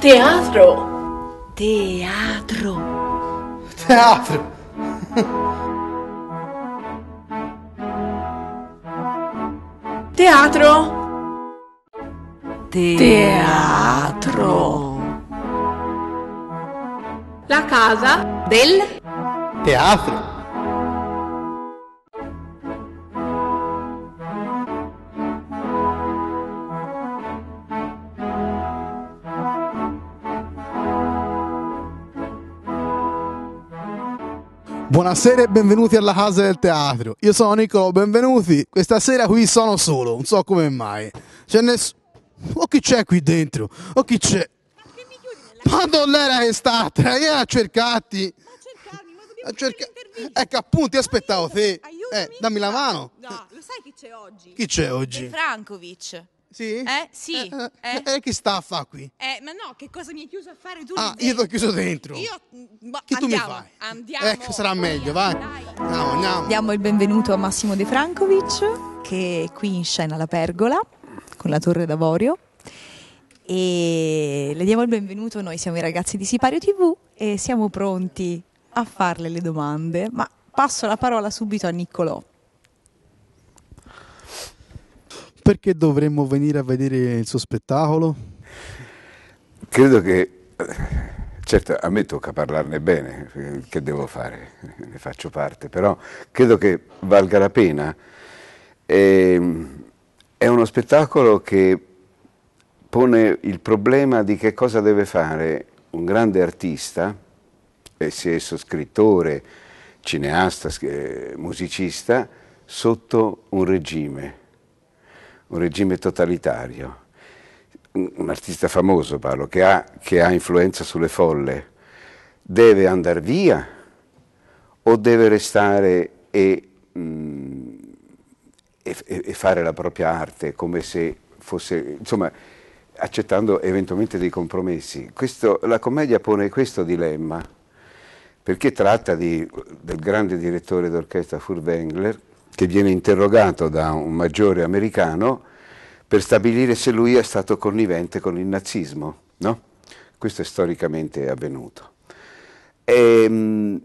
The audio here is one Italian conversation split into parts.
Teatro. Teatro. Teatro. Teatro. Teatro. La casa del teatro. Buonasera e benvenuti alla casa del teatro. Io sono Nico, benvenuti. Questa sera qui sono solo, non so come mai. C'è nessuno. O chi c'è qui dentro? O chi c'è? Ma non era che stata? Io a cercarti. Ma cercarmi, ma dobbiamo a cerca... Ecco, appunto, ti aspettavo te. Aiutami. Eh, dammi la mano. No, lo sai chi c'è oggi? Chi c'è oggi? Frankovic. Sì? Eh, sì. Eh, eh, eh. eh che sta a fa qui? Eh, ma no, che cosa mi hai chiuso a fare tu? Ah, io ti ho chiuso dentro. Io... Mm, boh, che andiamo, tu mi fai? Andiamo. Ecco, sarà meglio, vai. Andiamo, andiamo. Diamo il benvenuto a Massimo De Francovic, che è qui in scena alla Pergola, con la Torre d'Avorio. E le diamo il benvenuto, noi siamo i ragazzi di Sipario TV e siamo pronti a farle le domande. Ma passo la parola subito a Niccolò. perché dovremmo venire a vedere il suo spettacolo? Credo che, certo a me tocca parlarne bene, che devo fare, ne faccio parte, però credo che valga la pena. È, ehm, è uno spettacolo che pone il problema di che cosa deve fare un grande artista, e sia esso scrittore, cineasta, eh, musicista, sotto un regime un regime totalitario. Un artista famoso, Paolo, che ha, che ha influenza sulle folle, deve andare via o deve restare e, mh, mm, e, e fare la propria arte come se fosse... insomma, accettando eventualmente dei compromessi. Questo, la commedia pone questo dilemma, perché tratta di, del grande direttore d'orchestra Furtwängler, che viene interrogato da un maggiore americano per stabilire se lui è stato connivente con il nazismo. No? Questo è storicamente avvenuto. E, ehm, mh,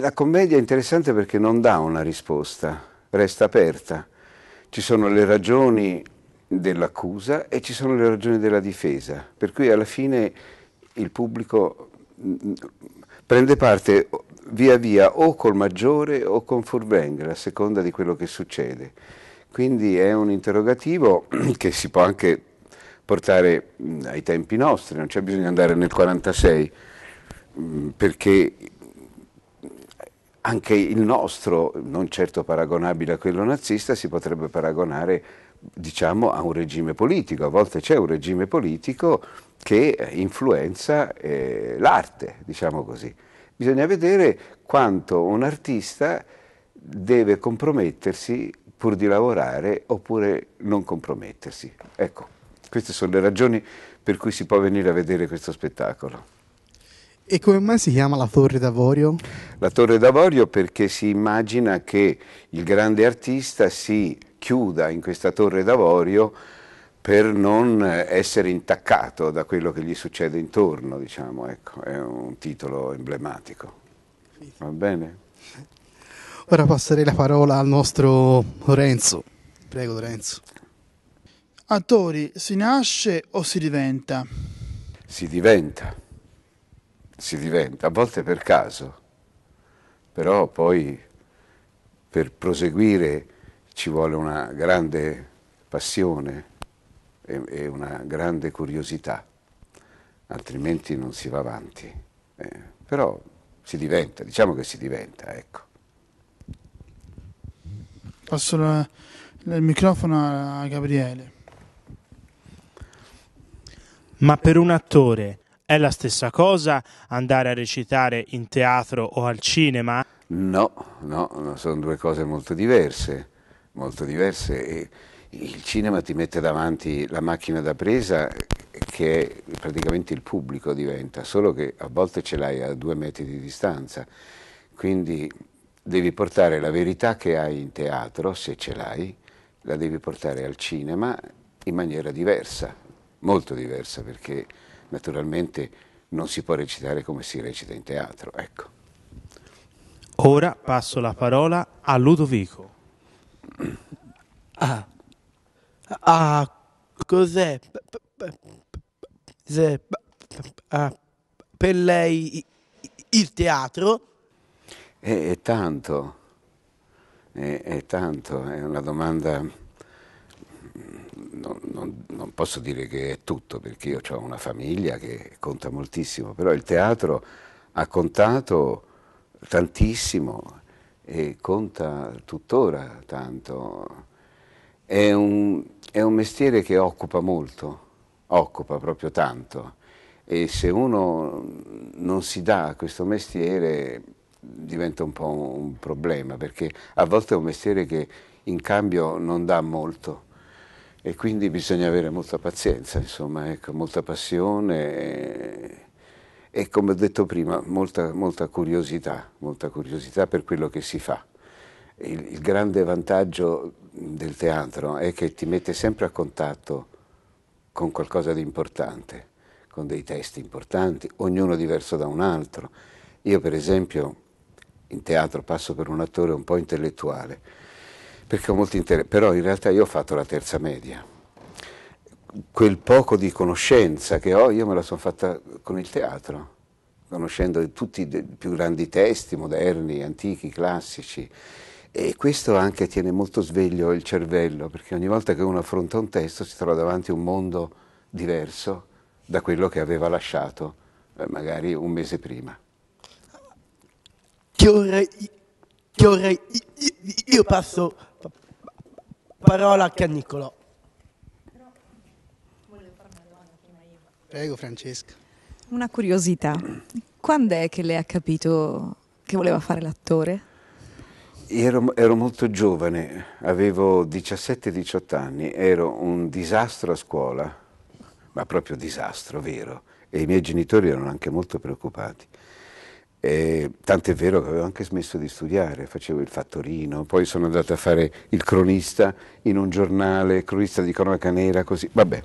la commedia è interessante perché non dà una risposta, resta aperta. Ci sono le ragioni dell'accusa e ci sono le ragioni della difesa, per cui alla fine il pubblico mh, mm, mm, prende parte via via o col maggiore o con Furvengre, a seconda di quello che succede. Quindi è un interrogativo che si può anche portare mm, ai tempi nostri, non c'è bisogno di andare nel 46, mm, perché anche il nostro, non certo paragonabile a quello nazista, si potrebbe paragonare diciamo, a un regime politico, a volte c'è un regime politico che influenza eh, l'arte, diciamo così. Bisogna vedere quanto un artista deve compromettersi pur di lavorare oppure non compromettersi. Ecco, queste sono le ragioni per cui si può venire a vedere questo spettacolo. E come mai si chiama la Torre d'Avorio? La Torre d'Avorio perché si immagina che il grande artista si chiuda in questa Torre d'Avorio per non eh, essere intaccato da quello che gli succede intorno, diciamo, ecco, è un titolo emblematico. Va bene? Ora passerei la parola al nostro Lorenzo. Prego Lorenzo. Attori si nasce o si diventa? Si diventa, si diventa, a volte per caso, però poi per proseguire ci vuole una grande passione è, è una grande curiosità, altrimenti non si va avanti. Eh, però si diventa, diciamo che si diventa, ecco. Passo la, il microfono a Gabriele. Ma per un attore è la stessa cosa andare a recitare in teatro o al cinema? No, no, sono due cose molto diverse, molto diverse e il cinema ti mette davanti la macchina da presa che praticamente il pubblico diventa, solo che a volte ce l'hai a due metri di distanza, quindi devi portare la verità che hai in teatro, se ce l'hai, la devi portare al cinema in maniera diversa, molto diversa, perché naturalmente non si può recitare come si recita in teatro. Ecco. Ora passo la parola a Ludovico. Ah a cos'è per lei il teatro? È, è tanto, è, è, tanto, è una domanda, mm, non, non, non, posso dire che è tutto perché io ho una famiglia che conta moltissimo, però il teatro ha contato tantissimo e conta tuttora tanto è un, è un mestiere che occupa molto, occupa proprio tanto e se uno non si dà a questo mestiere diventa un po' un problema perché a volte è un mestiere che in cambio non dà molto e quindi bisogna avere molta pazienza, insomma, ecco, molta passione e, e, come ho detto prima molta, molta curiosità, molta curiosità per quello che si fa il, il grande vantaggio del teatro è che ti mette sempre a contatto con qualcosa di importante, con dei testi importanti, ognuno diverso da un altro. Io per esempio in teatro passo per un attore un po' intellettuale, perché ho molti interessi, però in realtà io ho fatto la terza media. Quel poco di conoscenza che ho io me la sono fatta con il teatro, conoscendo tutti i più grandi testi moderni, antichi, classici. E questo anche tiene molto sveglio il cervello, perché ogni volta che uno affronta un testo si trova davanti a un mondo diverso da quello che aveva lasciato eh, magari un mese prima. Che ora, che ora io passo parola a Cannicolo. Prego Francesca. Una curiosità, quando è che lei ha capito che voleva fare l'attore? Ero, ero, molto giovane, avevo 17-18 anni, ero un disastro a scuola, ma proprio disastro, vero. E i miei genitori erano anche molto preoccupati. Tanto è vero che avevo anche smesso di studiare, facevo il fattorino, poi sono andato a fare il cronista in un giornale, cronista di cronaca nera, così, vabbè.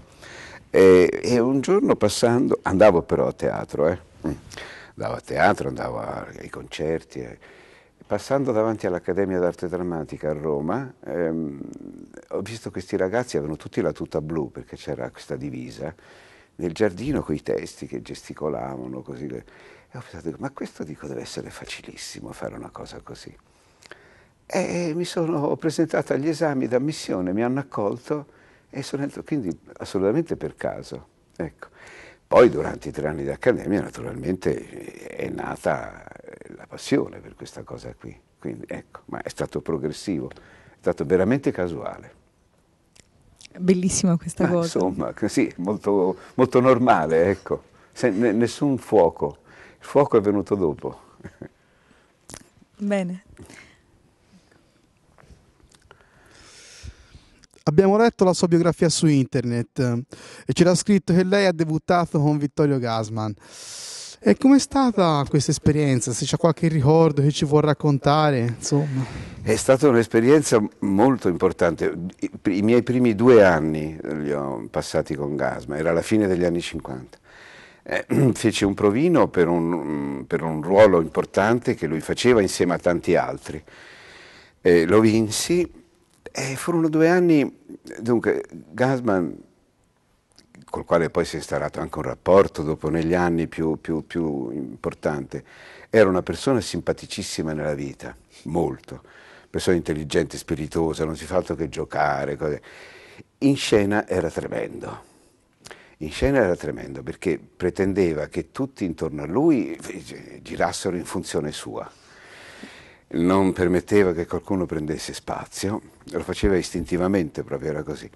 E, e un giorno passando, andavo però a teatro, eh. andavo a teatro, andavo ai concerti. Eh passando davanti all'Accademia d'Arte Drammatica a Roma, ehm, ho visto questi ragazzi, avevano tutti la tuta blu perché c'era questa divisa, nel giardino con i testi che gesticolavano così. E ho pensato, ma questo dico deve essere facilissimo fare una cosa così. E mi sono presentato agli esami d'ammissione, mi hanno accolto e sono entrato, quindi assolutamente per caso. Ecco. Poi durante i tre anni di accademia naturalmente è nata la passione per questa cosa qui, Quindi, ecco, ma è stato progressivo, è stato veramente casuale. Bellissima questa ma, cosa. Insomma, sì, molto, molto normale, ecco, Se, n- nessun fuoco, il fuoco è venuto dopo. Bene. Abbiamo letto la sua biografia su internet e c'era scritto che lei ha debuttato con Vittorio Gasman. E com'è stata questa esperienza? Se c'è qualche ricordo che ci vuol raccontare, insomma. È stata un'esperienza molto importante. I miei primi due anni li ho passati con Gasman, era la fine degli anni 50. Eh, fece un provino per un, per un, ruolo importante che lui faceva insieme a tanti altri. Eh, lo vinsi e eh, furono due anni, dunque Gasman, col quale poi si è instaurato anche un rapporto dopo negli anni più, più, più importante, era una persona simpaticissima nella vita, molto, persona intelligente, spiritosa, non si fa altro che giocare. Cose. In scena era tremendo. In scena era tremendo perché pretendeva che tutti intorno a lui eh, girassero in funzione sua non permetteva che qualcuno prendesse spazio, lo faceva istintivamente, proprio era così.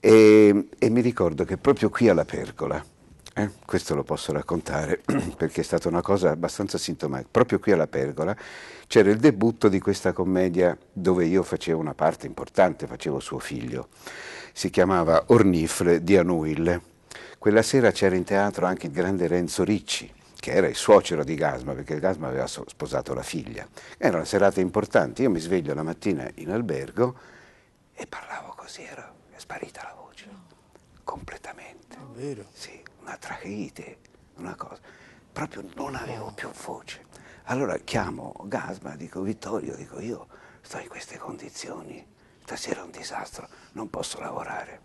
E, e mi ricordo che proprio qui alla Pergola, eh, questo lo posso raccontare perché è stata una cosa abbastanza sintomatica. Proprio qui alla Pergola c'era il debutto di questa commedia dove io facevo una parte importante, facevo suo figlio. Si chiamava Ornifle di Anuil. Quella sera c'era in teatro anche il grande Renzo Ricci, che era il suocero di Gasma, perché Gasma aveva sposato la figlia. Era una serata importante, io mi sveglio la mattina in albergo e parlavo così, era, è sparita la voce, no. completamente. Davvero? Sì, una tracheite, una cosa. Proprio non avevo più voce. Allora chiamo Gasma, dico Vittorio, dico io sto in queste condizioni, stasera è un disastro, non posso lavorare.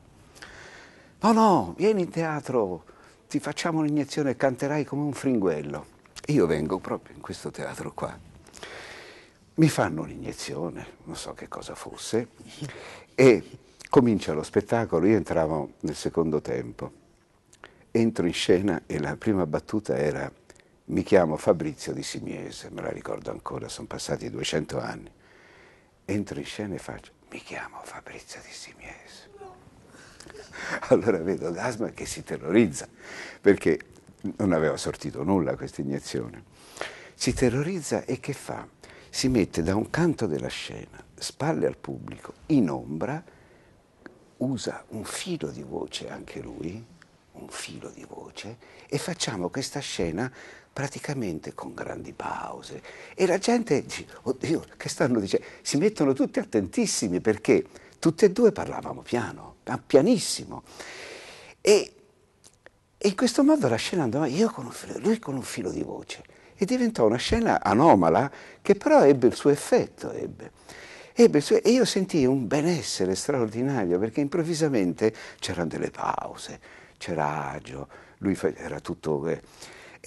No, no, vieni in teatro ti facciamo un'iniezione e canterai come un fringuello. Io vengo proprio in questo teatro qua. Mi fanno un'iniezione, non so che cosa fosse, e comincia lo spettacolo. Io entravo nel secondo tempo. Entro in scena e la prima battuta era mi chiamo Fabrizio di Simiese, me la ricordo ancora, sono passati 200 anni. Entro in scena e faccio mi chiamo Fabrizio di Simiese. Allora vedo Gasman che si terrorizza, perché non aveva sortito nulla questa iniezione. Si terrorizza e che fa? Si mette da un canto della scena, spalle al pubblico, in ombra, usa un filo di voce anche lui, un filo di voce, e facciamo questa scena praticamente con grandi pause. E la gente dice, oddio, che stanno dicendo? Si mettono tutti attentissimi perché tutti e due parlavamo piano ma pianissimo. E, e in questo modo la scena andava, io con un filo, lui con un filo di voce. E diventò una scena anomala che però ebbe il suo effetto. Ebbe. Ebbe, e io sentii un benessere straordinario perché improvvisamente c'erano delle pause, c'era agio, lui era tutto... Eh,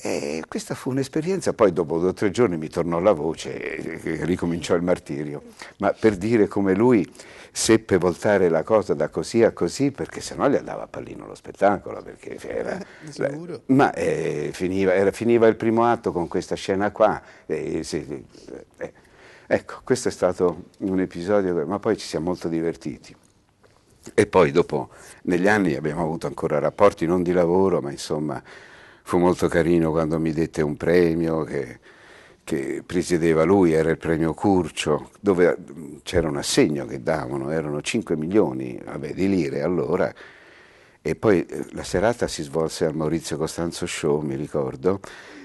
e questa fu un'esperienza, poi dopo due o tre giorni mi tornò la voce e ricominciò il martirio. Ma per dire come lui seppe voltare la cosa da così a così, perché sennò gli andava a pallino lo spettacolo, perché era, eh, eh, ma eh, finiva, era, finiva, il primo atto con questa scena qua. Eh, sì, ecco, questo è stato un episodio, ma poi ci siamo molto divertiti. E poi dopo, negli anni abbiamo avuto ancora rapporti non di lavoro, ma insomma fu molto carino quando mi dette un premio che, che presiedeva lui, era il premio Curcio, dove eh, c'era un assegno che davano, erano 5 milioni vabbè, di lire allora. E poi eh, la serata si svolse al Maurizio Costanzo Show, mi ricordo,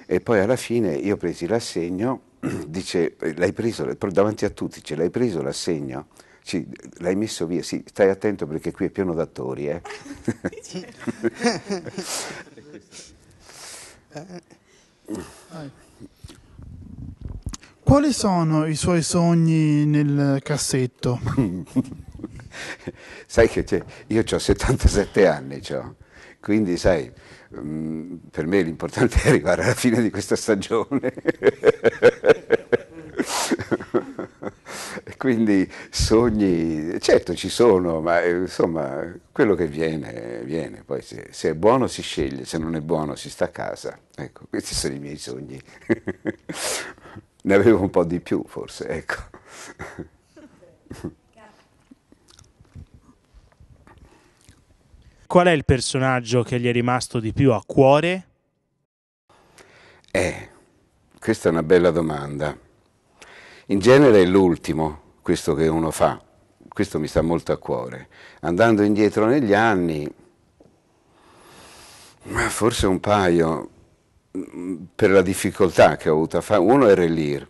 e poi alla fine io presi l'assegno, dice, eh, l'hai preso, davanti a tutti, dice, l'hai preso l'assegno? Sì, l'hai messo via, sì, stai attento perché qui è pieno d'attori, eh. Quali sono i suoi sogni nel cassetto? sai che io ho 77 anni, cioè. quindi sai, mm, per me l'importante è arrivare alla fine di questa stagione. Quindi sogni, certo ci sono, ma eh, insomma quello che viene, viene. Poi se, se, è buono si sceglie, se non è buono si sta a casa. Ecco, questi sono i miei sogni. ne avevo un po' di più forse, ecco. Qual è il personaggio che gli è rimasto di più a cuore? Eh, questa è una bella domanda. In genere è l'ultimo, questo che uno fa. Questo mi sta molto a cuore. Andando indietro negli anni, forse un paio, mm, per la difficoltà che ho avuto a fare, uno era l'IR,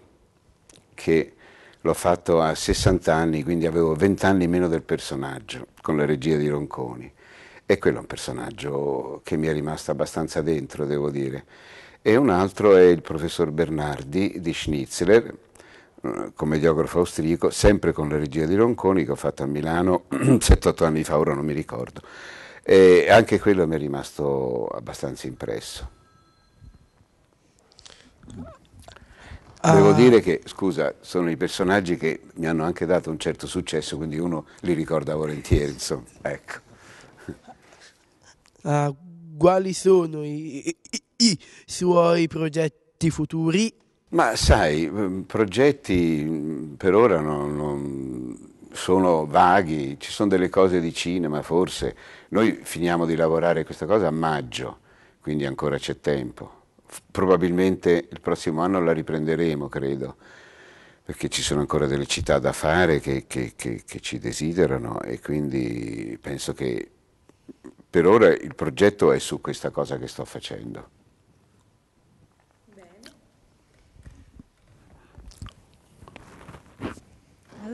che l'ho fatto a 60 anni, quindi avevo 20 anni meno del personaggio, con la regia di Ronconi. E quello è un personaggio che mi è rimasto abbastanza dentro, devo dire. E un altro è il professor Bernardi di Schnitzler, eh, commediografo austriaco, sempre con la regia di Ronconi, che ho fatto a Milano 7-8 anni fa, ora non mi ricordo. E anche quello mi è rimasto abbastanza impresso. Devo ah. dire che, scusa, sono i personaggi che mi hanno anche dato un certo successo, quindi uno li ricorda volentieri, insomma. Ecco. Uh, quali sono i, i, i suoi progetti futuri? Ma sai, ehm, progetti mm, per ora non, non sono vaghi, ci sono delle cose di cinema forse. Noi finiamo di lavorare questa cosa a maggio, quindi ancora c'è tempo. Probabilmente il prossimo anno la riprenderemo, credo, perché ci sono ancora delle città da fare che, che, che, che ci desiderano e quindi penso che per ora il progetto è su questa cosa che sto facendo.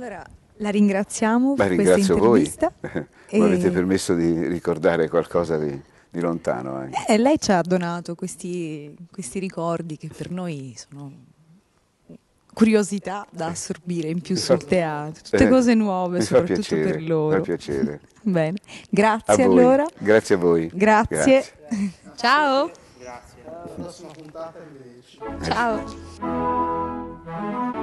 Allora, la ringraziamo Beh, per ringrazio voi. e... Mi avete permesso di ricordare qualcosa di, di lontano. Anche. Eh, lei ci ha donato questi, questi ricordi che per noi sono curiosità da assorbire in più sul esatto. teatro, tutte eh, cose nuove soprattutto piacere, per loro. Mi fa piacere. Bene, grazie allora. Grazie a voi. Grazie. grazie. Ciao. Grazie. Alla prossima puntata. Ciao.